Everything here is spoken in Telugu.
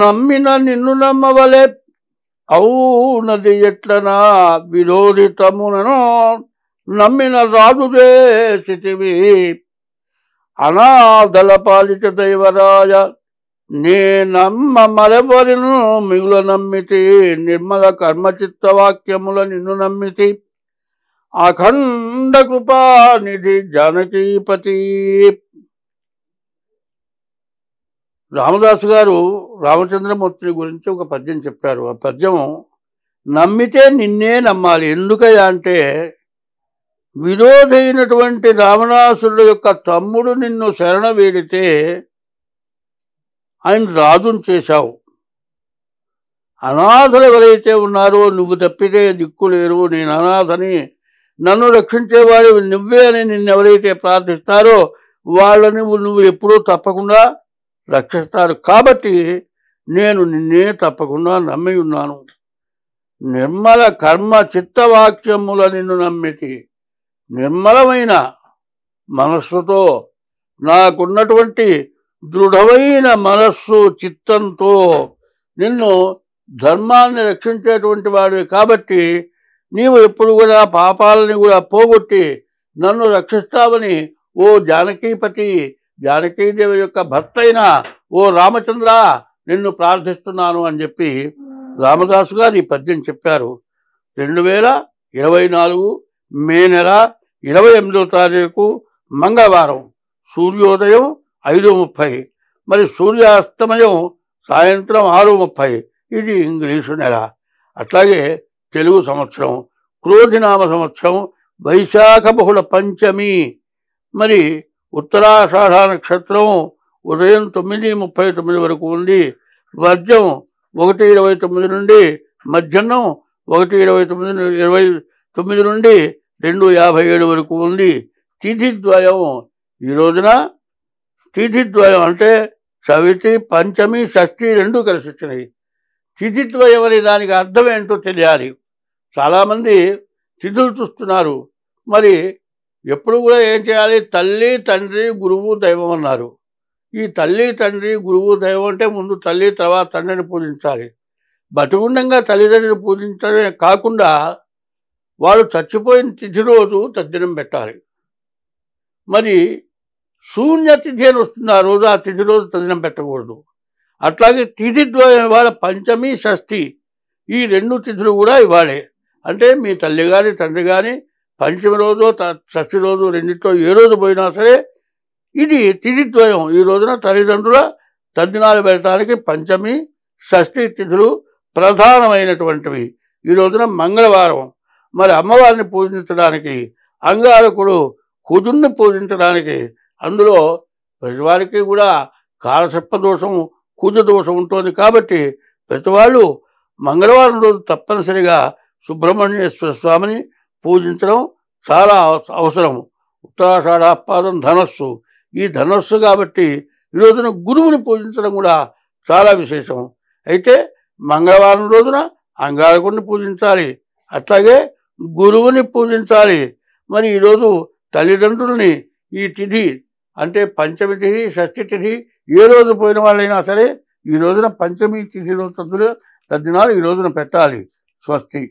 నమ్మిన నిన్ను నమ్మవలే అవునది ఎట్లనా విరోధితమునను నమ్మిన రాజుదే సితివి అనాథల పాలిత దైవరాజ నే నమ్మ మరెవరిను మిగుల నమ్మితి నిర్మల చిత్తవాక్యముల నిన్ను నమ్మితి అఖండ కృపా నిధి జానకీపతి రామదాసు గారు రామచంద్రమూర్తిని గురించి ఒక పద్యం చెప్పారు ఆ పద్యం నమ్మితే నిన్నే నమ్మాలి ఎందుకయ్యా అంటే విరోధైనటువంటి రావణాసురుడు యొక్క తమ్ముడు నిన్ను శరణ వేడితే ఆయన రాజును చేశావు అనాథలు ఎవరైతే ఉన్నారో నువ్వు తప్పితే దిక్కు లేరు నేను అనాథని నన్ను రక్షించేవాడు నువ్వే అని నిన్నెవరైతే ప్రార్థిస్తారో వాళ్ళని నువ్వు ఎప్పుడూ తప్పకుండా రక్షిస్తారు కాబట్టి నేను నిన్నే తప్పకుండా నమ్మి ఉన్నాను నిర్మల కర్మ చిత్తవాక్యముల నిన్ను నమ్మితి నిర్మలమైన మనస్సుతో నాకున్నటువంటి దృఢమైన మనస్సు చిత్తంతో నిన్ను ధర్మాన్ని రక్షించేటువంటి వాడివి కాబట్టి నీవు ఎప్పుడు కూడా పాపాలని కూడా పోగొట్టి నన్ను రక్షిస్తావని ఓ జానకీపతి జానకీదేవి యొక్క భర్త అయిన ఓ రామచంద్ర నిన్ను ప్రార్థిస్తున్నాను అని చెప్పి రామదాసు గారు ఈ పద్యం చెప్పారు రెండు వేల ఇరవై నాలుగు మే నెల ఇరవై ఎనిమిదో తారీఖు మంగళవారం సూర్యోదయం ఐదు ముప్పై మరి సూర్యాస్తమయం సాయంత్రం ఆరు ముప్పై ఇది ఇంగ్లీషు నెల అట్లాగే తెలుగు సంవత్సరం క్రోధినామ సంవత్సరం వైశాఖ బహుళ పంచమి మరి ఉత్తరాషాఢ నక్షత్రం ఉదయం తొమ్మిది ముప్పై తొమ్మిది వరకు ఉంది వర్జం ఒకటి ఇరవై తొమ్మిది నుండి మధ్యాహ్నం ఒకటి ఇరవై తొమ్మిది ఇరవై తొమ్మిది నుండి రెండు యాభై ఏడు వరకు ఉంది తిథిద్వయం ఈ రోజున తిథిద్వయం అంటే చవితి పంచమి షష్ఠి రెండు కలిసి వచ్చినాయి తిథిద్వయం అనే దానికి అర్థం ఏంటో తెలియాలి చాలామంది తిథులు చూస్తున్నారు మరి ఎప్పుడు కూడా ఏం చేయాలి తల్లి తండ్రి గురువు దైవం అన్నారు ఈ తల్లి తండ్రి గురువు దైవం అంటే ముందు తల్లి తర్వాత తండ్రిని పూజించాలి బతుకుండంగా తల్లిదండ్రిని పూజించడమే కాకుండా వాళ్ళు చచ్చిపోయిన తిథి రోజు తద్దినం పెట్టాలి మరి శూన్య తిథి అని వస్తుంది ఆ రోజు ఆ తిథి రోజు తద్దినం పెట్టకూడదు అట్లాగే తిథి ద్వారా ఇవాళ పంచమి షష్ఠి ఈ రెండు తిథులు కూడా ఇవ్వాలి అంటే మీ తల్లి కానీ తండ్రి కానీ పంచమి రోజు షష్ఠి రోజు రెండింటితో ఏ రోజు పోయినా సరే ఇది తిథిద్వయం ఈ రోజున తల్లిదండ్రుల తద్దినాలు పెట్టడానికి పంచమి షష్ఠి తిథులు ప్రధానమైనటువంటివి ఈ రోజున మంగళవారం మరి అమ్మవారిని పూజించడానికి అంగారకుడు కుజుని పూజించడానికి అందులో ప్రతివారికి కూడా కాలసర్ప దోషం కుజ దోషం ఉంటుంది కాబట్టి ప్రతివాళ్ళు మంగళవారం రోజు తప్పనిసరిగా సుబ్రహ్మణ్యేశ్వర స్వామిని పూజించడం చాలా అవసరము ఉత్తరాషాఢ పాదం ధనస్సు ఈ ధనస్సు కాబట్టి ఈ రోజున గురువుని పూజించడం కూడా చాలా విశేషం అయితే మంగళవారం రోజున అంగారకుడిని పూజించాలి అట్లాగే గురువుని పూజించాలి మరి ఈరోజు తల్లిదండ్రుల్ని ఈ తిథి అంటే పంచమి తిథి షష్ఠి తిథి ఏ రోజు పోయిన వాళ్ళైనా సరే ఈ రోజున పంచమి తిథి రోజు తద్దినాలు ఈ రోజున పెట్టాలి స్వస్తి